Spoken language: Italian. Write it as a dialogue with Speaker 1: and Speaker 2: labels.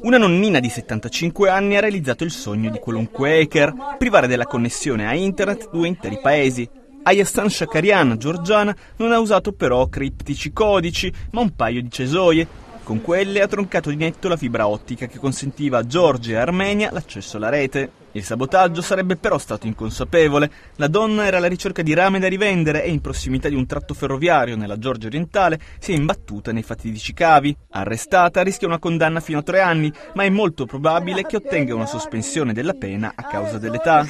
Speaker 1: Una nonnina di 75 anni ha realizzato il sogno di qualunque hacker, privare della connessione a internet due interi paesi. Ayastan Shakarian, georgiana, non ha usato però criptici codici, ma un paio di cesoie, con quelle ha troncato di netto la fibra ottica che consentiva a Georgia e Armenia l'accesso alla rete. Il sabotaggio sarebbe però stato inconsapevole. La donna era alla ricerca di rame da rivendere e in prossimità di un tratto ferroviario nella Georgia orientale si è imbattuta nei fatidici cavi. Arrestata rischia una condanna fino a tre anni, ma è molto probabile che ottenga una sospensione della pena a causa dell'età.